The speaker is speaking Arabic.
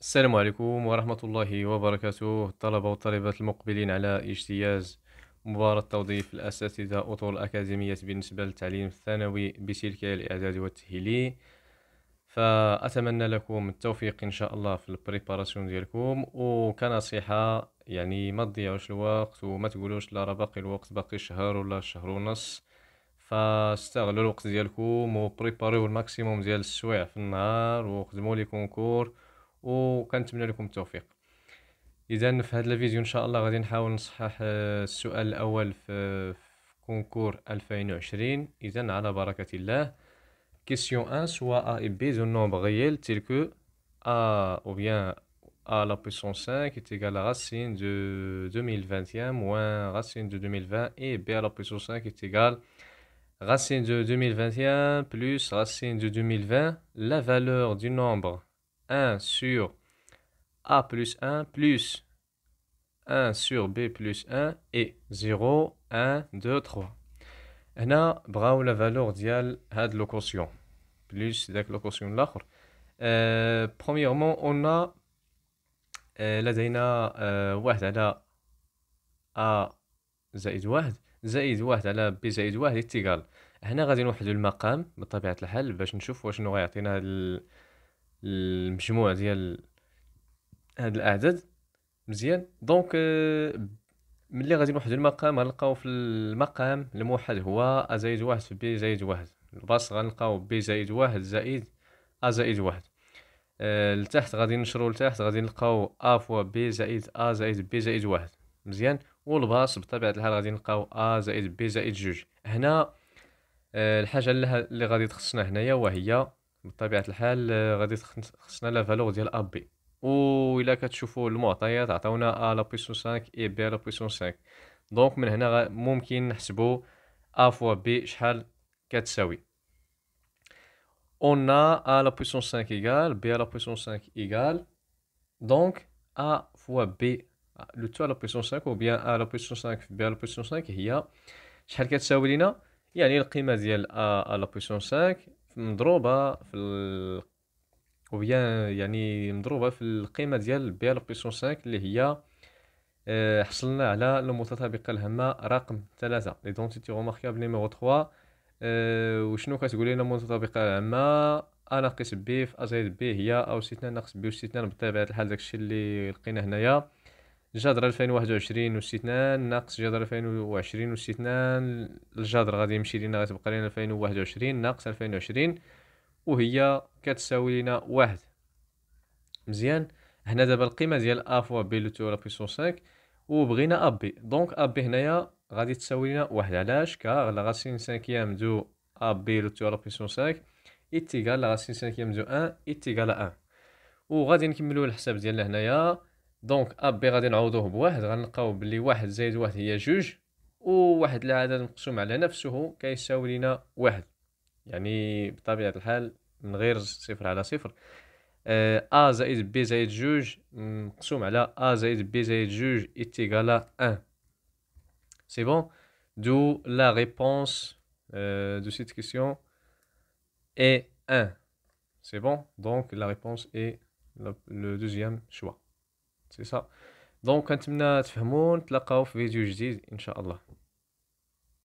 السلام عليكم ورحمة الله وبركاته الطلبة والطالبات المقبلين على اجتياز مباراة توظيف الأساتذة أطول الأكاديمية بالنسبة للتعليم الثانوي بسلك الإعداد والتهيلي فأتمنى لكم التوفيق إن شاء الله في البريباراسيون ديالكم وكنصيحة يعني ما تضيعوش الوقت وما تقولوش لا راه باقي الوقت باقي شهر ولا شهر ونص فاستغلوا الوقت ديالكم وبريباريو الماكسيموم ديال السوايع في النهار وخدموا لي كونكور وكنتمنى لكم التوفيق اذا في هذا الفيديو ان شاء الله غادي نحاول نصحح آه، السؤال الاول في كونكور 2020 اذا على بركه الله كيسيون 1 سوا ا اي بي دو نومبر ريال تيل كو ا او بيان ا لا بويسون 5 est égal à racine de 2021 moins راسين دو 2020 اي بي à la puissance 5 est égal racine de 2021 plus racine de 2020 la valeur du nombre 1 sur a plus 1 plus 1 sur b plus 1 et 0 1 2 3 هنا بغاو لا فالور ديال هاد لوكوسيون بلوس داك لوكوسيون الاخر أه برومييرمون اون أه لدينا أه واحد على ا زائد واحد زائد واحد على بي زائد واحد اتيكال هنا غادي نوحدو المقام بطبيعه الحال باش نشوف واش غيعطينا المجموع ديال هاد الاعداد مزيان دونك آه، ملي غادي نوحدو المقام غنلقاو في المقام الموحد هو ا زائد واحد في بي زائد واحد الباص غنلقاو بي زائد واحد زائد ا زائد واحد آه، لتحت غادي نشرو لتحت غادي نلقاو ا فوا بي زائد ا زائد بي زائد واحد مزيان والباص بطبيعه الحال غادي نلقاو ا زائد بي زائد جوج هنا آه، الحاجه اللي غادي تخصنا هنايا وهي بطبيعه الحال آه، غادي خصنا لا فالور ديال ا بي و الا كتشوفوا المعطيات عطاونا ا لا بويسون 5 اي بي لا بويسون 5 دونك من هنا ممكن نحسبوا ا فوا بي شحال كتساوي اون ا لا بويسون 5 ايغال بي لا بويسون 5 ايغال دونك ا فوا بي لو تو لا بويسون 5 او بيان ا لا بويسون 5 b à la puissance 5 هي شحال كتساوي لينا يعني القيمه ديال ا لا بويسون 5 مضروبه في ال... وبيان يعني مضروبه في القيمه ديال بي ال بيسون 5 اللي هي آه، حصلنا على المتطابقه الهامه رقم ثلاثة ليدونتيتي روماركابل نيميرو تخوا أه وشنو كتقول لنا المتطابقه الهامه ا ناقص بي في ا زائد بي هي او سي اثنان ناقص بي سي اثنان بطبيعه الحال داكشي اللي لقينا هنايا الجدر 2021 و 2 ناقص جذر 2020 و 2 الجدر غادي يمشي لينا غتبقى لينا 2021 ناقص 2020 وهي كتساوي لينا واحد مزيان هنا دابا القيمه ديال ا فوا بي لو تو لا بويسون 5 وبغينا ا بي دونك ا بي هنايا غادي تساوي لينا واحد علاش كا لا غاسين سانكيام دو ا بي لو تو لا بويسون 5 ايتيغال لا غاسين سانكيام دو 1 ايتيغال 1 وغادي نكملو الحساب ديالنا هنايا دونك اب غادي نعوضوه بواحد غنلقاو بلي واحد زائد واحد هي جوج وواحد العدد مقسوم على نفسه كيساوي لنا واحد يعني بطبيعة الحال من غير صفر على صفر آه أ زائد بي زائد جوج مقسوم على أ زائد بي زائد جوج إتيكالا أن سي بون دو لا ريبونس دو سيت كيسيون اي ان سي بون دونك لا la اي لو دوزيام شوا سي سا دونك كنتمنى تفهمون نتلاقاو في فيديو جديد ان شاء الله